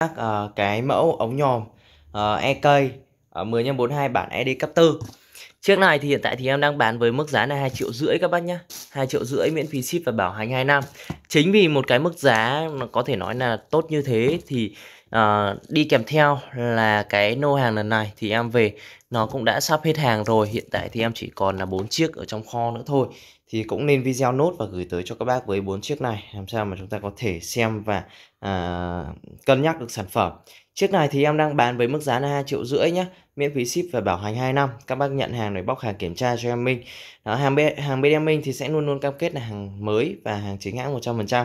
các uh, cái mẫu ống nhòm uh, EK uh, 10 x 42 bản ED cấp 4 Chiếc này thì hiện tại thì em đang bán với mức giá là 2 triệu rưỡi các bác nhá 2 triệu rưỡi miễn phí ship và bảo hành 2 năm Chính vì một cái mức giá có thể nói là tốt như thế thì uh, đi kèm theo là cái nô hàng lần này thì em về nó cũng đã sắp hết hàng rồi Hiện tại thì em chỉ còn là 4 chiếc ở trong kho nữa thôi thì cũng nên video nốt và gửi tới cho các bác với bốn chiếc này làm sao mà chúng ta có thể xem và à, cân nhắc được sản phẩm chiếc này thì em đang bán với mức giá là hai triệu rưỡi nhé miễn phí ship và bảo hành 2 năm các bác nhận hàng để bóc hàng kiểm tra cho em Minh đó, hàng bên hàng bên em Minh thì sẽ luôn luôn cam kết là hàng mới và hàng chính hãng 100%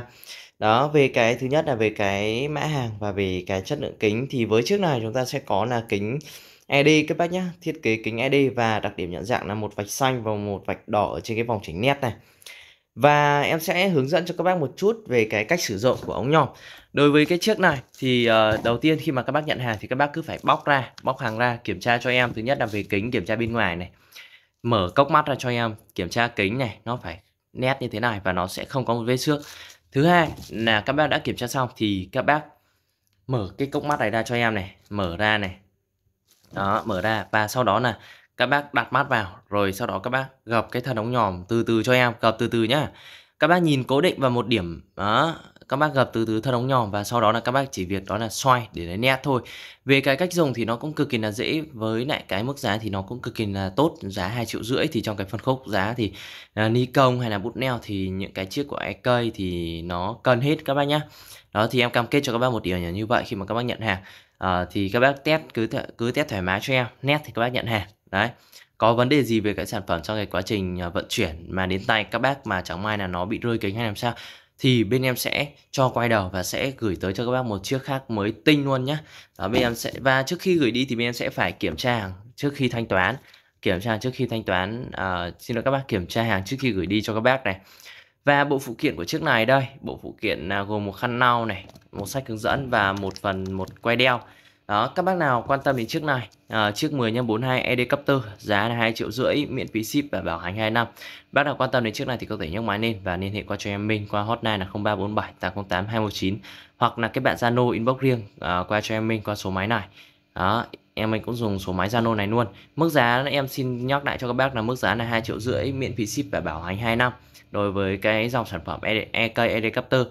đó về cái thứ nhất là về cái mã hàng và về cái chất lượng kính thì với chiếc này chúng ta sẽ có là kính ED các bác nhé thiết kế kính ED và đặc điểm nhận dạng là một vạch xanh và một vạch đỏ ở trên cái vòng chỉnh nét này và em sẽ hướng dẫn cho các bác một chút về cái cách sử dụng của ống nhòm đối với cái chiếc này thì ờ, đầu tiên khi mà các bác nhận hàng thì các bác cứ phải bóc ra bóc hàng ra kiểm tra cho em thứ nhất là về kính kiểm tra bên ngoài này mở cốc mắt ra cho em kiểm tra kính này nó phải nét như thế này và nó sẽ không có một vết xước thứ hai là các bác đã kiểm tra xong thì các bác mở cái cốc mắt này ra cho em này mở ra này đó mở ra và sau đó là các bác đặt mát vào rồi sau đó các bác gập cái thân ống nhòm từ từ cho em gập từ từ nhá các bác nhìn cố định vào một điểm đó các bác gập từ từ thân ống nhòm và sau đó là các bác chỉ việc đó là xoay để lấy nét thôi về cái cách dùng thì nó cũng cực kỳ là dễ với lại cái mức giá thì nó cũng cực kỳ là tốt giá hai triệu rưỡi thì trong cái phân khúc giá thì uh, à, Nikon hay là bút neo thì những cái chiếc của AK thì nó cần hết các bác nhá đó thì em cam kết cho các bác một điều như vậy khi mà các bác nhận hàng à, thì các bác test cứ th cứ test thoải mái cho em nét thì các bác nhận hàng đấy có vấn đề gì về cái sản phẩm trong cái quá trình ờ, vận chuyển mà đến tay các bác mà chẳng may là nó bị rơi kính hay làm sao thì bên em sẽ cho quay đầu và sẽ gửi tới cho các bác một chiếc khác mới tinh luôn nhé đó bên em sẽ và trước khi gửi đi thì bên em sẽ phải kiểm tra trước khi thanh toán kiểm tra trước khi thanh toán à, xin lỗi các bác kiểm tra hàng trước khi gửi đi cho các bác này và bộ phụ kiện của chiếc này đây, bộ phụ kiện à, gồm một khăn lau này, một sách hướng dẫn và một phần một quay đeo. Đó, các bác nào quan tâm đến chiếc này, à, chiếc 10 x 42 ED Capter giá là 2 triệu rưỡi miễn phí ship và bảo hành 2 năm. Bác nào quan tâm đến chiếc này thì có thể nhấc máy lên và liên hệ qua cho em mình qua hotline là 0347 808 219 hoặc là các bạn Zalo inbox riêng à, qua cho em mình qua số máy này. Đó, em mình cũng dùng số máy Zalo này luôn mức giá em xin nhắc lại cho các bác là mức giá là hai triệu rưỡi miễn phí ship và bảo hành 2 năm đối với cái dòng sản phẩm EK e Edicapter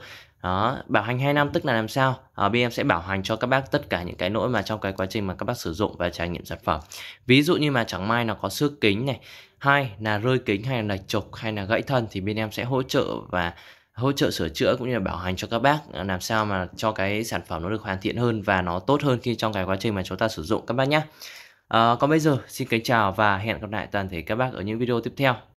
đó bảo hành 2 năm tức là làm sao ở bên em sẽ bảo hành cho các bác tất cả những cái lỗi mà trong cái quá trình mà các bác sử dụng và trải nghiệm sản phẩm ví dụ như mà chẳng may nó có xước kính này hai là rơi kính hay là lệch trục hay là gãy thân thì bên em sẽ hỗ trợ và hỗ trợ sửa chữa cũng như là bảo hành cho các bác à, làm sao mà cho cái sản phẩm nó được hoàn thiện hơn và nó tốt hơn khi trong cái quá trình mà chúng ta sử dụng các bác nhé. À, còn bây giờ xin kính chào và hẹn gặp lại toàn thể các bác ở những video tiếp theo.